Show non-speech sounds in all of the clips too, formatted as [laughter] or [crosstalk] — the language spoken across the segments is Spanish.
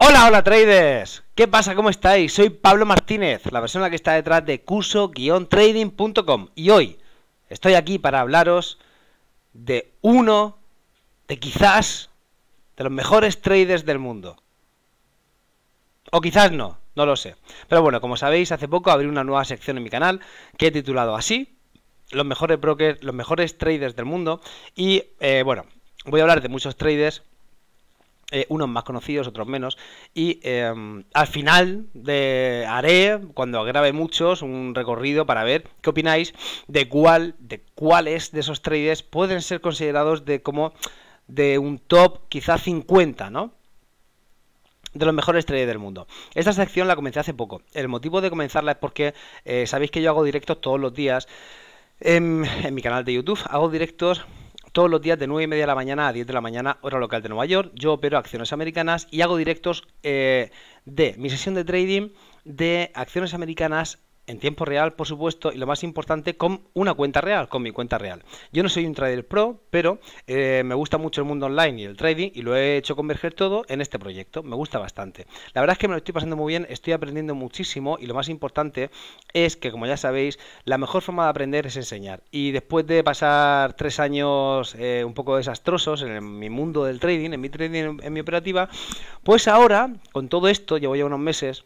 Hola, hola traders. ¿Qué pasa? ¿Cómo estáis? Soy Pablo Martínez, la persona que está detrás de curso-trading.com y hoy estoy aquí para hablaros de uno de quizás de los mejores traders del mundo. O quizás no, no lo sé. Pero bueno, como sabéis, hace poco abrí una nueva sección en mi canal que he titulado así, los mejores brokers, los mejores traders del mundo y eh, bueno, voy a hablar de muchos traders eh, unos más conocidos, otros menos. Y em, al final de, haré, cuando grabe muchos, un recorrido para ver qué opináis de cuál, de cuáles de esos traders pueden ser considerados de como de un top quizá 50, ¿no? de los mejores traders del mundo. Esta sección la comencé hace poco. El motivo de comenzarla es porque eh, sabéis que yo hago directos todos los días en, en mi canal de YouTube. Hago directos todos los días de 9 y media de la mañana a 10 de la mañana, hora local de Nueva York. Yo opero acciones americanas y hago directos eh, de mi sesión de trading de acciones americanas en tiempo real, por supuesto, y lo más importante, con una cuenta real, con mi cuenta real. Yo no soy un trader pro, pero eh, me gusta mucho el mundo online y el trading y lo he hecho converger todo en este proyecto. Me gusta bastante. La verdad es que me lo estoy pasando muy bien, estoy aprendiendo muchísimo y lo más importante es que, como ya sabéis, la mejor forma de aprender es enseñar. Y después de pasar tres años eh, un poco desastrosos en, mi mundo del trading, en mi trading, en mi operativa, pues ahora, con todo esto, llevo ya unos meses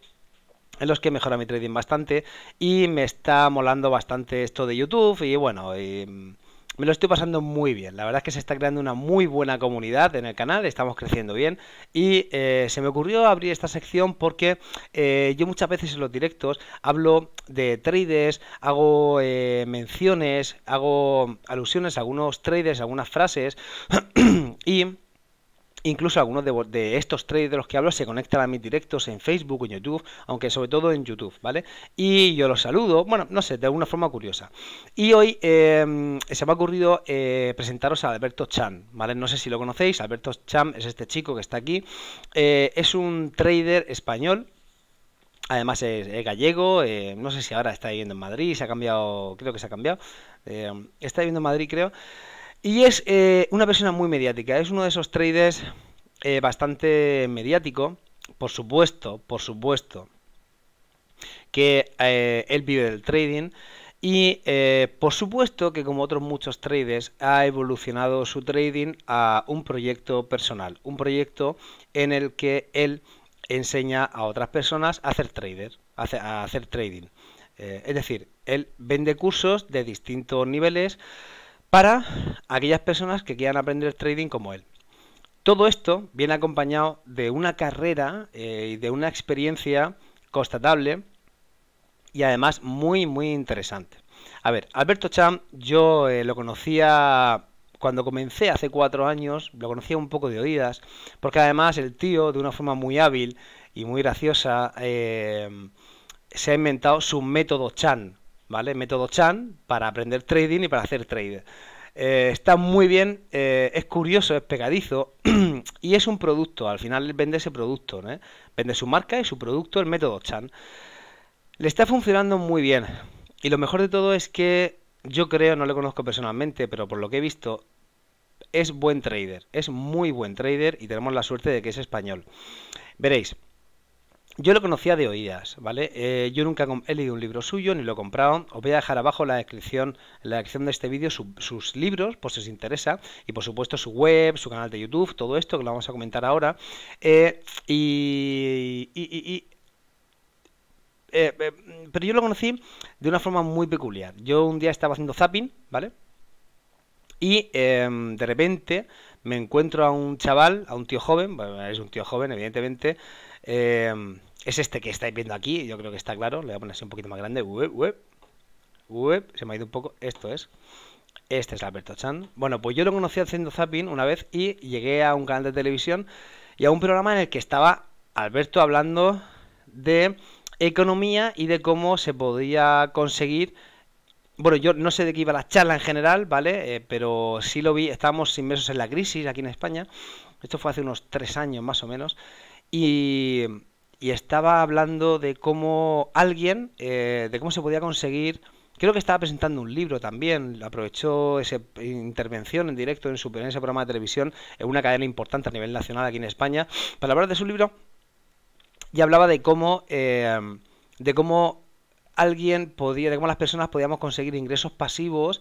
en los que mejora mi trading bastante y me está molando bastante esto de YouTube y bueno, me lo estoy pasando muy bien. La verdad es que se está creando una muy buena comunidad en el canal, estamos creciendo bien y eh, se me ocurrió abrir esta sección porque eh, yo muchas veces en los directos hablo de traders, hago eh, menciones, hago alusiones a algunos traders, algunas frases [clears throat] y Incluso algunos de, estos traders de los que hablo se conectan a mis directos en Facebook, en YouTube, aunque sobre todo en YouTube, ¿vale? Y yo los saludo, bueno, no sé, de alguna forma curiosa. Y hoy em, se me ha ocurrido eh, presentaros a Alberto Chan, ¿vale? No sé si lo conocéis, Alberto Chan es este chico que está aquí, eh, es un trader español, Además es, gallego, eh, no sé si ahora está viviendo en Madrid, se ha cambiado, creo que se ha cambiado. está viviendo en Madrid, creo. Y es eh, una persona muy mediática, es uno de esos traders eh, bastante mediático, por supuesto, por supuesto, que eh, él vive del trading. Y por supuesto que como otros muchos traders ha evolucionado su trading a un proyecto personal, un proyecto en el que él enseña a otras personas a hacer trader, a hacer trading. es decir, él vende cursos de distintos niveles para aquellas personas que quieran aprender trading como él. Todo esto viene acompañado de una carrera eh, y de una experiencia constatable y además muy, muy interesante. A ver, Alberto Chan yo eh, lo conocía cuando comencé hace cuatro años, lo conocía un poco de oídas, porque además el tío, de una forma muy hábil y muy graciosa, eh, se ha inventado su método Chan, ¿vale? Método Chan para aprender trading y para hacer trade. Eh, está muy bien, eh, es curioso, es pegadizo [clears throat] y es un producto. Al final vende ese producto, ¿eh? vende su marca y su producto, el método Chan. Le está funcionando muy bien y lo mejor de todo es que yo creo, no le conozco personalmente, pero por lo que he visto, es buen trader, es muy buen trader y tenemos la suerte de que es español. Veréis, yo lo conocía de oídas, ¿vale? Eh, yo nunca he leído un libro suyo ni lo he comprado. Os voy a dejar abajo en la descripción, la descripción de este vídeo sus libros, por si os interesa. Y por supuesto su web, su canal de YouTube, todo esto que lo vamos a comentar ahora. Eh, y, eh, pero yo lo conocí de una forma muy peculiar. Yo un día estaba haciendo zapping, ¿vale? Y em, de repente me encuentro a un chaval, a un tío joven, es un tío joven, evidentemente. Em, es este que estáis viendo aquí, yo creo que está claro, le voy a poner así un poquito más grande, web, web, se me ha ido un poco, esto es, este es Alberto Chan. Bueno, pues yo lo conocí haciendo zapping una vez y llegué a un canal de televisión y a un programa en el que estaba Alberto hablando de economía y de cómo se podía conseguir bueno, yo no sé de qué iba la charla en general, ¿vale? Eh, pero sí lo vi, estábamos inmersos en la crisis aquí en España. Esto fue hace unos tres años más o menos. Y y estaba hablando de cómo alguien, eh, de cómo se podía conseguir, creo que estaba presentando un libro también, aprovechó esa intervención en directo en, su, programa de televisión, en una cadena importante a nivel nacional aquí en España, para hablar de su libro y hablaba de cómo, eh, de cómo alguien podía, de cómo las personas podíamos conseguir ingresos pasivos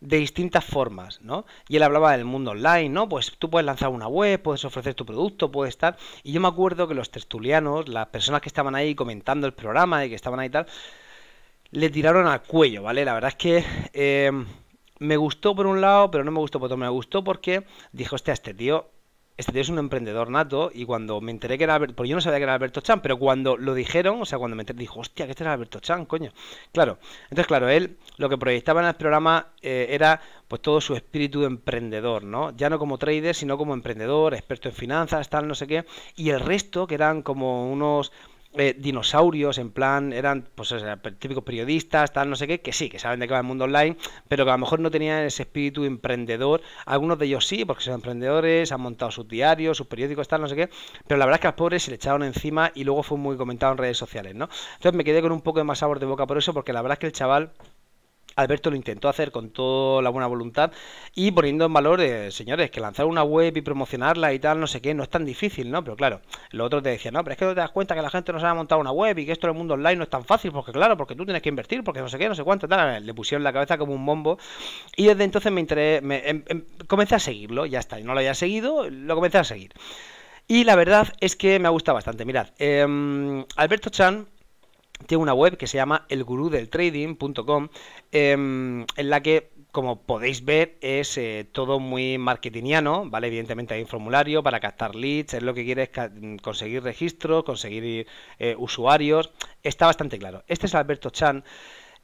de distintas formas, ¿no? Y él hablaba del mundo online, ¿no? Pues tú puedes lanzar una web, puedes ofrecer tu producto, puedes estar. Y yo me acuerdo que los tertulianos, las personas que estaban ahí comentando el programa y que estaban ahí y tal, le tiraron al cuello, ¿vale? La verdad es que. Eh, me gustó por un lado, pero no me gustó por otro. Me gustó porque dijo, hostia, este tío este tío es un emprendedor nato y cuando me enteré que era porque yo no sabía que era Alberto Chan, pero cuando lo dijeron, o sea, cuando me enteré, dijo, hostia, que este era Alberto Chan, coño. Claro, entonces, claro, él lo que proyectaba en el programa eh, era pues todo su espíritu emprendedor, ¿no? Ya no como trader, sino como emprendedor, experto en finanzas, tal, no sé qué, y el resto, que eran como unos eh, dinosaurios, en plan, eran pues típicos periodistas, tal, no sé qué, que sí, que saben de qué va el mundo online, pero que a lo mejor no tenían ese espíritu emprendedor. Algunos de ellos sí, porque son emprendedores, han montado sus diarios, sus periódicos, tal, no sé qué, pero la verdad es que a los pobres se le echaron encima y luego fue muy comentado en redes sociales, ¿no? Entonces me quedé con un poco de más sabor de boca por eso, porque la verdad es que el chaval Alberto lo intentó hacer con toda la buena voluntad y poniendo en valor, eh, señores, que lanzar una web y promocionarla y tal, no sé qué, no es tan difícil, ¿no? Pero claro, lo otro te decía, no, pero es que no te das cuenta que la gente no se ha montado una web y que esto del mundo online no es tan fácil, porque claro, porque tú tienes que invertir, porque no sé qué, no sé cuánto, tal. Le pusieron la cabeza como un bombo y desde entonces me, interesé, em, em, comencé a seguirlo, ya está, y no lo había seguido, lo comencé a seguir. Y la verdad es que me ha gustado bastante. Mirad, em, Alberto Chan tiene una web que se llama elgurudeltrading.com em, en la que como podéis ver, es eh, todo muy marketingiano, ¿vale? Evidentemente hay un formulario para captar leads, es lo que quieres conseguir registros, conseguir eh, usuarios. Está bastante claro. Este es Alberto Chan.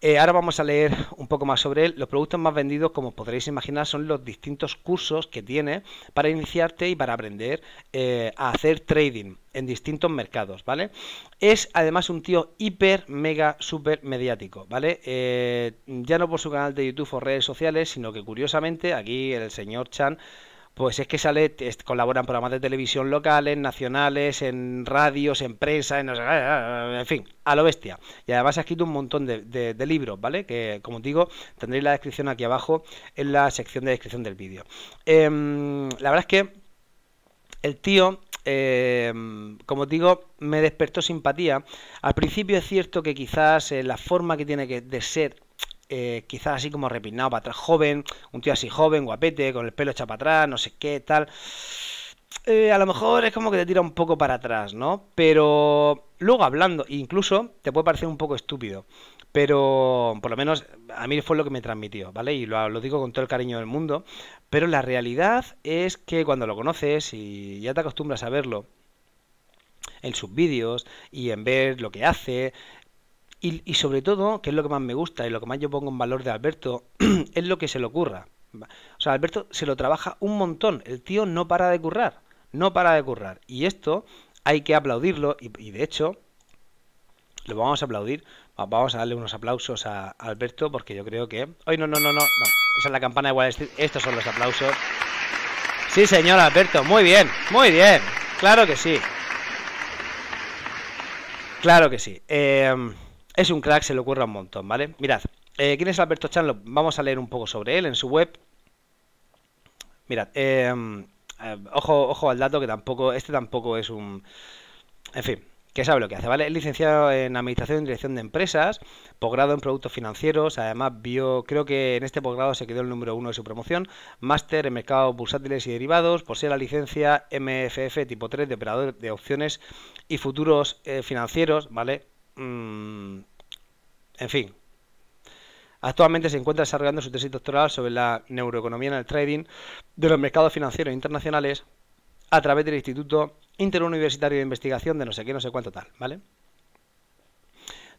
Eh, ahora vamos a leer un poco más sobre él. Los productos más vendidos, como podréis imaginar, son los distintos cursos que tiene para iniciarte y para aprender eh, a hacer trading en distintos mercados, ¿vale? Es además un tío hiper, mega, super mediático, ¿vale? Eh, ya no por su canal de YouTube o redes sociales, sino que curiosamente aquí el señor Chan pues es que sale, colaboran programas de televisión locales, nacionales, en radios, en prensa, en, en fin, a lo bestia. Y además ha escrito un montón de, libros, ¿vale? Que, como os digo, tendréis la descripción aquí abajo en la sección de descripción del vídeo. Em, la verdad es que el tío em, como digo, me despertó simpatía. Al principio es cierto que quizás eh, la forma que tiene que, de ser eh, quizás así como repinado para atrás, joven, un tío así joven, guapete, con el pelo echado para atrás, no sé qué, tal. Eh, a lo mejor es como que te tira un poco para atrás, ¿no? Pero luego hablando, incluso te puede parecer un poco estúpido, pero por lo menos a mí fue lo que me transmitió, ¿vale? Y lo, lo digo con todo el cariño del mundo, pero la realidad es que cuando lo conoces y ya te acostumbras a verlo en sus vídeos y en ver lo que hace y, sobre todo, que es lo que más me gusta y lo que más yo pongo en valor de Alberto, [clears throat] es lo que se le ocurra. O sea, Alberto se lo trabaja un montón. El tío no para de currar. No para de currar. Y esto hay que aplaudirlo. Y, de hecho, lo vamos a aplaudir. Vamos a darle unos aplausos a Alberto porque yo creo que... ¡Ay, no, no, no, no! no. Esa es la campana de Wall Estos son los aplausos. Sí, señor Alberto. Muy bien. Muy bien. Claro que sí. Claro que sí. Eh es un crack, se le ocurra un montón, ¿vale? Mirad, eh, ¿quién es Alberto Chanlo? Vamos a leer un poco sobre él en su web. Mirad, em, eh, ojo, ojo al dato que tampoco, este tampoco es un... En fin, que sabe lo que hace, ¿vale? Es licenciado en Administración y Dirección de Empresas, posgrado en Productos Financieros, además vio, creo que en este posgrado se quedó el número uno de su promoción, máster en Mercados Bursátiles y Derivados, posee la licencia MFF tipo 3 de operador de opciones y futuros eh, financieros, ¿vale? Mm, en fin. Actualmente se encuentra desarrollando su tesis doctoral sobre la neuroeconomía en el trading de los mercados financieros internacionales a través del Instituto Interuniversitario de Investigación de no sé qué, no sé cuánto tal, ¿vale?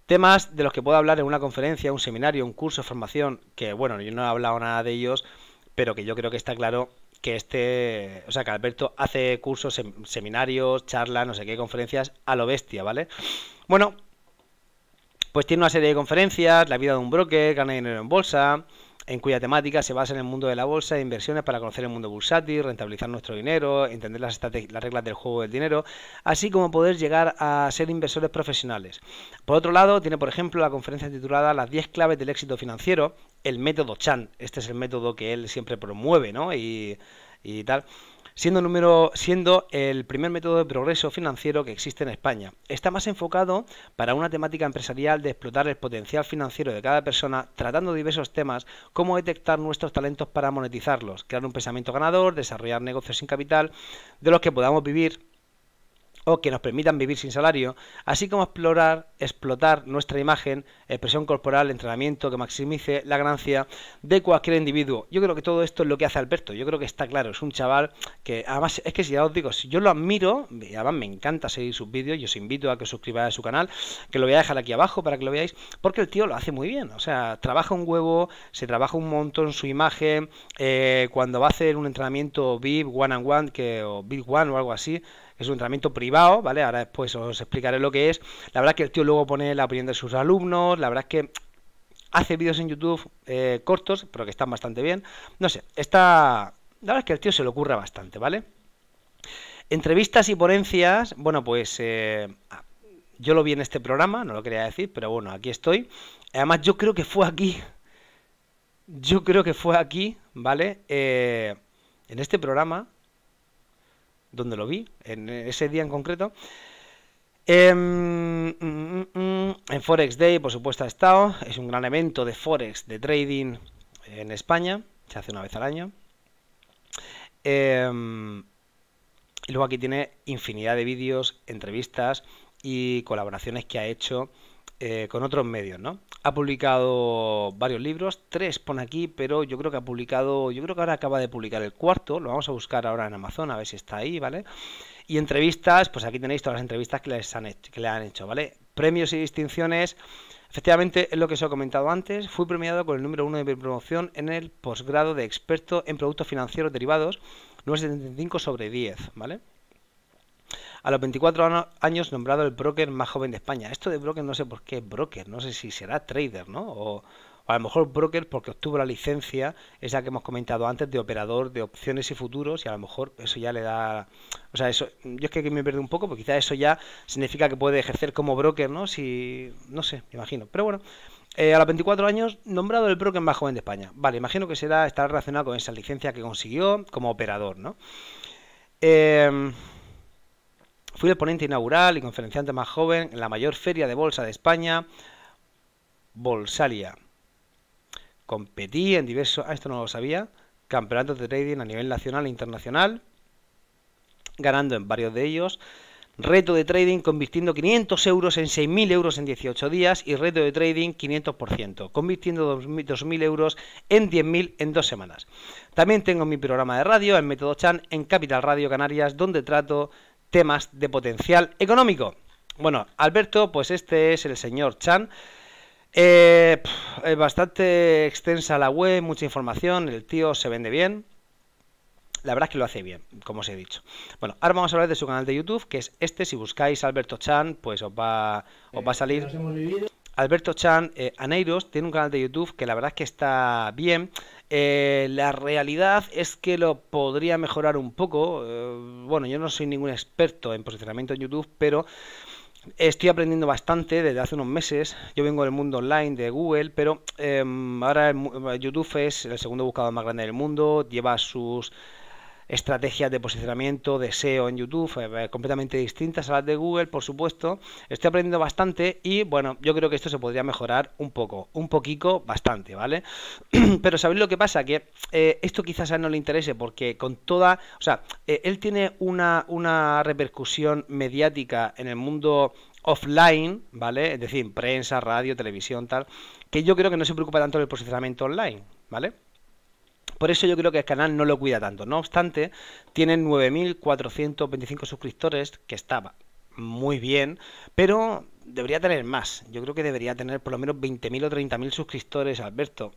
Temas de los que puedo hablar en una conferencia, un seminario, un curso, formación, que bueno, yo no he hablado nada de ellos, pero que yo creo que está claro que este, o sea, que Alberto hace cursos, seminarios, charlas, no sé qué, conferencias a lo bestia, ¿vale? Bueno, pues tiene una serie de conferencias, la vida de un broker, gana dinero en bolsa, en cuya temática se basa en el mundo de la bolsa e inversiones para conocer el mundo bursátil, rentabilizar nuestro dinero, entender las, las, reglas del juego del dinero, así como poder llegar a ser inversores profesionales. Por otro lado, tiene, por ejemplo, la conferencia titulada Las 10 claves del éxito financiero, el método Chan. Este es el método que él siempre promueve, ¿no? y tal siendo, número, siendo el primer método de progreso financiero que existe en España. Está más enfocado para una temática empresarial de explotar el potencial financiero de cada persona, tratando diversos temas como detectar nuestros talentos para monetizarlos, crear un pensamiento ganador, desarrollar negocios sin capital de los que podamos vivir o que nos permitan vivir sin salario, así como explorar explotar nuestra imagen, expresión eh, corporal, entrenamiento que maximice la ganancia de cualquier individuo. Yo creo que todo esto es lo que hace Alberto. Yo creo que está claro. Es un chaval que, además, es que si ya os digo, si yo lo admiro, además me encanta seguir sus vídeos, yo os invito a que os suscribáis a su canal, que lo voy a dejar aquí abajo para que lo veáis, porque el tío lo hace muy bien. O sea, trabaja un huevo, se trabaja un montón su imagen. Eh, cuando va a hacer un entrenamiento VIP, one and one, que, o big one o algo así, es un entrenamiento privado, ¿vale? Ahora después os explicaré lo que es. La verdad que el tío lo pone la opinión de sus alumnos, la verdad es que hace vídeos en YouTube eh, cortos, pero que están bastante bien. No sé, está... La verdad es que al tío se le ocurra bastante, ¿vale? Entrevistas y ponencias, bueno, pues eh, yo lo vi en este programa, no lo quería decir, pero bueno, aquí estoy. Además, yo creo que fue aquí, yo creo que fue aquí, ¿vale? Eh, en este programa, donde lo vi, en ese día en concreto. Eh, en Forex Day, por supuesto, ha estado. Es un gran evento de Forex, de trading en España. Se hace una vez al año. Eh, y luego aquí tiene infinidad de vídeos, entrevistas y colaboraciones que ha hecho eh, con otros medios, ¿no? Ha publicado varios libros, tres pone aquí, pero yo creo que ha publicado, yo creo que ahora acaba de publicar el cuarto, lo vamos a buscar ahora en Amazon, a ver si está ahí, ¿vale? Y entrevistas, pues aquí tenéis todas las entrevistas que le han hecho, ¿vale? premios y distinciones. Efectivamente, es lo que os he comentado antes. Fui premiado con el número uno de mi promoción en el posgrado de experto en productos financieros derivados, 9,75 sobre 10, ¿vale? A los 24 años nombrado el broker más joven de España. Esto de broker no sé por qué broker, no sé si será trader, ¿no? O, o a lo mejor broker porque obtuvo la licencia, esa que hemos comentado antes, de operador de opciones y futuros, y a lo mejor eso ya le da... O sea, eso, yo es que aquí me pierdo un poco, porque quizás eso ya significa que puede ejercer como broker, ¿no? Si... No sé, me imagino. Pero bueno, eh, a los 24 años, nombrado el broker más joven de España. Vale, imagino que será estar relacionado con esa licencia que consiguió como operador, ¿no? Em, fui el ponente inaugural y conferenciante más joven en la mayor feria de bolsa de España, Bolsalia. Competí en diversos, ah, esto no lo sabía, campeonatos de trading a nivel nacional e internacional, ganando en varios de ellos. Reto de trading convirtiendo 500 euros en 6.000 euros en 18 días y reto de trading 500%, convirtiendo 2.000 euros en 10.000 en dos semanas. También tengo mi programa de radio ...el Método Chan en Capital Radio Canarias donde trato temas de potencial económico. Bueno, Alberto, pues este es el señor Chan. Eh, es bastante extensa la web, mucha información, el tío se vende bien. La verdad es que lo hace bien, como os he dicho. Bueno, ahora vamos a hablar de su canal de YouTube, que es este. Si buscáis Alberto Chan, pues os va, os va a eh, salir. Alberto Chan eh, Aneiros tiene un canal de YouTube que la verdad es que está bien. la realidad es que lo podría mejorar un poco. bueno, yo no soy ningún experto en posicionamiento en YouTube, pero Estoy aprendiendo bastante desde hace unos meses. Yo vengo del mundo online de Google, pero eh, ahora YouTube es el segundo buscador más grande del mundo. Lleva sus estrategias de posicionamiento, de SEO en YouTube, eh, completamente distintas a las de Google, por supuesto. Estoy aprendiendo bastante y bueno, yo creo que esto se podría mejorar un poco, un poquito, bastante, ¿vale? [clears throat] Pero ¿sabéis lo que pasa? Que eh, esto quizás a él no le interese porque con toda, o sea, eh, él tiene una, una repercusión mediática en el mundo offline, ¿vale? Es decir, prensa, radio, televisión, tal, que yo creo que no se preocupa tanto del posicionamiento online, ¿vale? Por eso yo creo que el canal no lo cuida tanto. No obstante, tiene 9.425 suscriptores, que estaba muy bien, pero debería tener más. Yo creo que debería tener por lo menos 20.000 o 30.000 suscriptores, Alberto.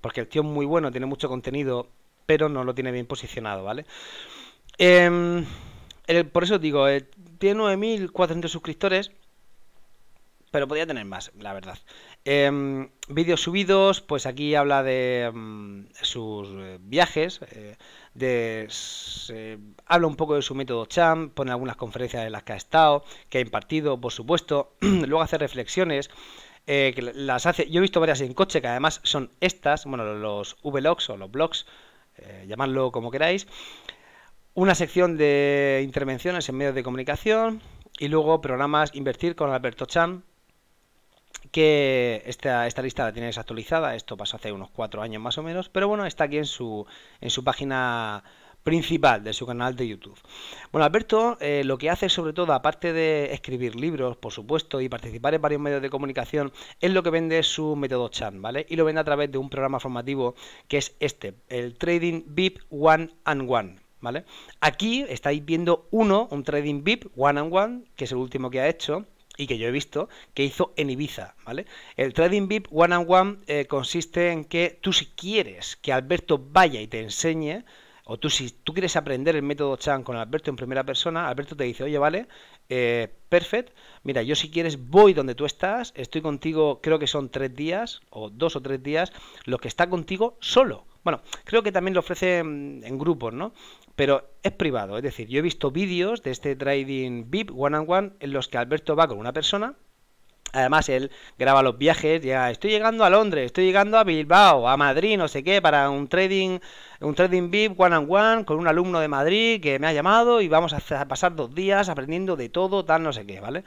Porque el tío es muy bueno, tiene mucho contenido, pero no lo tiene bien posicionado, ¿vale? Em, por eso digo, eh, tiene 9.400 suscriptores, pero podría tener más, la verdad. Em, vídeos subidos, pues aquí habla de em, sus eh, viajes, eh, de, eh, habla un poco de su método Cham, pone algunas conferencias en las que ha estado, que ha impartido, por supuesto, [clears throat] luego hace reflexiones. las hace, yo he visto varias en coche que además son estas, bueno, los vlogs o los blogs, llamadlo como queráis, una sección de intervenciones en medios de comunicación y luego programas Invertir con Alberto Chan, que esta, lista la tienes actualizada, esto pasó hace unos cuatro años más o menos, pero bueno, está aquí en su, en su página principal de su canal de YouTube. Bueno, Alberto eh, lo que hace sobre todo, aparte de escribir libros, por supuesto, y participar en varios medios de comunicación, es lo que vende su método Chan, ¿vale? Y lo vende a través de un programa formativo que es este, el Trading VIP One and One. ¿Vale? Aquí estáis viendo uno, un trading VIP, one and one, que es el último que ha hecho, y que yo he visto que hizo en Ibiza, ¿vale? El Trading VIP One on One consiste en que tú si quieres que Alberto vaya y te enseñe, o tú si tú quieres aprender el método Chan con Alberto en primera persona, Alberto te dice, oye, vale, perfecto, eh, perfect, mira, yo si quieres voy donde tú estás, estoy contigo, creo que son tres días, o dos o tres días, lo que está contigo solo. Bueno, creo que también lo ofrece mm, en grupos, ¿no? Pero es privado, es decir, yo he visto vídeos de este trading VIP one on one en los que Alberto va con una persona. Además, él graba los viajes, ya estoy llegando a Londres, estoy llegando a Bilbao, a Madrid, no sé qué, para un trading, un trading VIP one on one con un alumno de Madrid que me ha llamado y vamos a pasar dos días aprendiendo de todo, tal, no sé qué, ¿vale?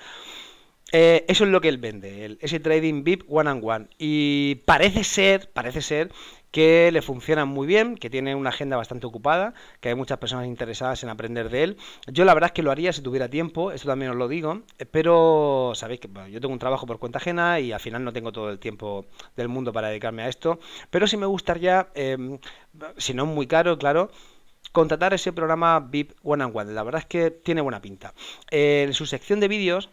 Eh, eso es lo que él vende, el, ese trading VIP one and one. Y parece ser, parece ser que le funciona muy bien, que tiene una agenda bastante ocupada, que hay muchas personas interesadas en aprender de él. Yo la verdad es que lo haría si tuviera tiempo, esto también os lo digo, eh, pero sabéis que yo tengo un trabajo por cuenta ajena y al final no tengo todo el tiempo del mundo para dedicarme a esto, pero si me gustaría, em, si no es muy caro, claro, contratar ese programa VIP One and One. La verdad es que tiene buena pinta. Eh, en su sección de vídeos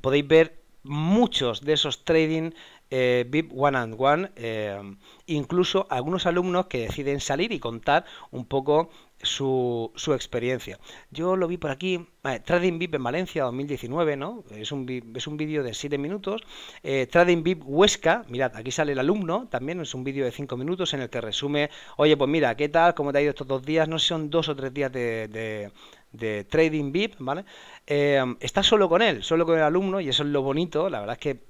podéis ver muchos de esos trading eh, VIP One and One, eh, incluso algunos alumnos que deciden salir y contar un poco su, experiencia. Yo lo vi por aquí, Trading VIP en Valencia 2019, ¿no? Es un, es un vídeo de 7 minutos. Eh, trading VIP Huesca, mirad, aquí sale el alumno, también es un vídeo de 5 minutos en el que resume, oye, pues mira, ¿qué tal? ¿Cómo te ha ido estos dos días? No sé, si son dos o tres días de de Trading VIP, ¿vale? Eh, está solo con él, solo con el alumno, y eso es lo bonito. La verdad es que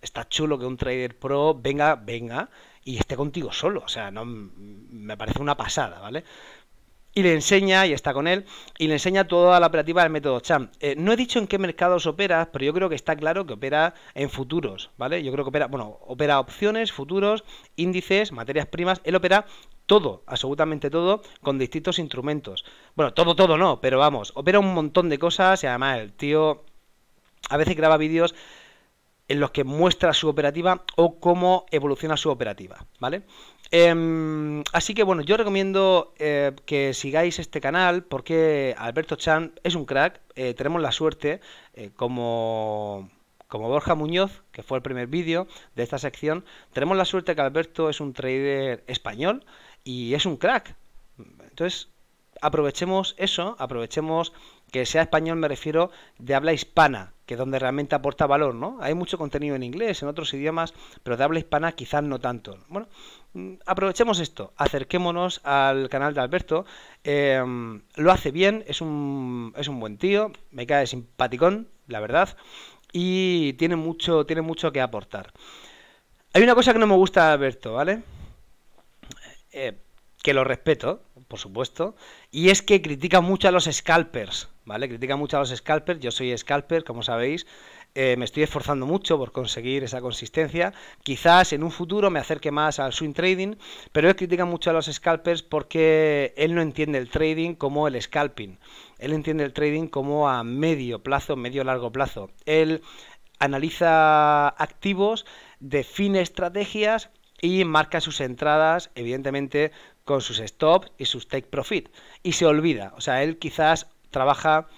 está chulo que un trader pro venga, venga y esté contigo solo. O sea, no, me parece una pasada, ¿vale? Y le enseña, y está con él, y le enseña toda la operativa del método CHAM. Eh, no he dicho en qué mercados opera, pero yo creo que está claro que opera en futuros, ¿vale? Yo creo que opera, bueno, opera opciones, futuros, índices, materias primas. Él opera todo, absolutamente todo, con distintos instrumentos. Bueno, todo, todo no, pero vamos, opera un montón de cosas y además el tío a veces graba vídeos en los que muestra su operativa o cómo evoluciona su operativa, ¿vale? Em, así que bueno, yo recomiendo eh, que sigáis este canal porque Alberto Chan es un crack, eh, tenemos la suerte eh, como como Borja Muñoz, que fue el primer vídeo de esta sección, tenemos la suerte que Alberto es un trader español y es un crack. Entonces, aprovechemos eso, aprovechemos que sea español, me refiero de habla hispana, que es donde realmente aporta valor, ¿no? Hay mucho contenido en inglés, en otros idiomas, pero de habla hispana quizás no tanto. Bueno, mm, aprovechemos esto, acerquémonos al canal de Alberto, em, lo hace bien, es un, es un buen tío, me cae simpaticón, la verdad, y tiene mucho, tiene mucho que aportar. Hay una cosa que no me gusta de Alberto, ¿vale? Eh, que lo respeto, por supuesto, y es que critica mucho a los scalpers, ¿vale? Critica mucho a los scalpers, yo soy scalper, como sabéis, eh, me estoy esforzando mucho por conseguir esa consistencia, quizás en un futuro me acerque más al swing trading, pero él critica mucho a los scalpers porque él no entiende el trading como el scalping, él entiende el trading como a medio plazo, medio largo plazo, él analiza activos, define estrategias y marca sus entradas, evidentemente, con sus stops y sus take profit. Y se olvida. O sea, él quizás trabaja.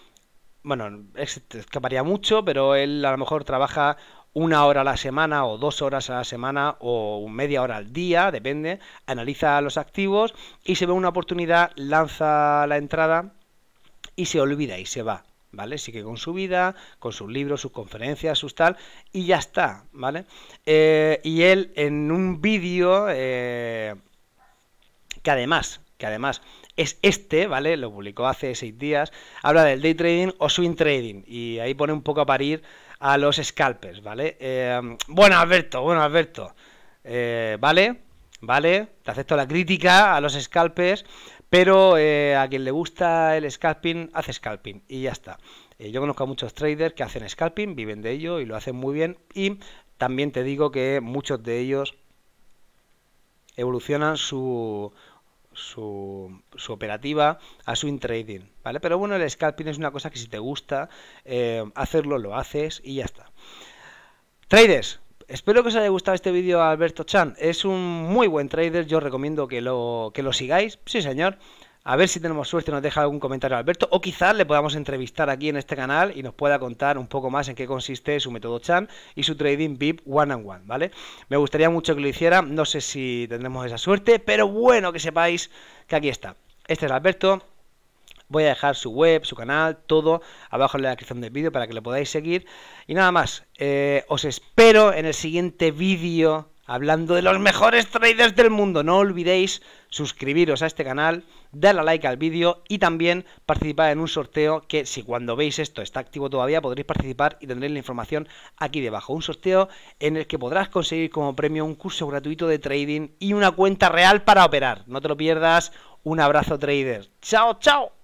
Bueno, escaparía mucho, pero él a lo mejor trabaja una hora a la semana o dos horas a la semana o media hora al día, depende, analiza los activos y se ve una oportunidad, lanza la entrada y se olvida y se va. ¿vale? Sigue con su vida, con sus libros, sus conferencias, sus tal, y ya está, ¿vale? Eh, y él en un vídeo eh, que además, que además es este, ¿vale? Lo publicó hace seis días, habla del day trading o swing trading, y ahí pone un poco a parir a los scalpers, ¿vale? Eh, bueno, Alberto, bueno, Alberto, ¿vale? ¿Vale? Te acepto la crítica a los scalpers, pero eh, a quien le gusta el scalping, hace scalping y ya está. Eh, yo conozco a muchos traders que hacen scalping, viven de ello y lo hacen muy bien. Y también te digo que muchos de ellos evolucionan su, operativa a su trading ¿vale? Pero bueno, el scalping es una cosa que si te gusta eh, hacerlo, lo haces y ya está. Traders, espero que os haya gustado este vídeo Alberto Chan. Es un muy buen trader, yo recomiendo que lo, que lo sigáis. Sí, señor. A ver si tenemos suerte, nos deja algún comentario Alberto. O quizás le podamos entrevistar aquí en este canal y nos pueda contar un poco más en qué consiste su método Chan y su trading VIP one and one, ¿vale? Me gustaría mucho que lo hiciera. No sé si tendremos esa suerte, pero bueno que sepáis que aquí está. Este es Alberto. Voy a dejar su web, su canal, todo abajo en la descripción del vídeo para que lo podáis seguir. Y nada más, eh, os espero en el siguiente vídeo hablando de los mejores traders del mundo. No olvidéis suscribiros a este canal, darle a like al vídeo y también participar en un sorteo que si cuando veis esto está activo todavía podréis participar y tendréis la información aquí debajo. Un sorteo en el que podrás conseguir como premio un curso gratuito de trading y una cuenta real para operar. No te lo pierdas. Un abrazo trader. Chao, chao.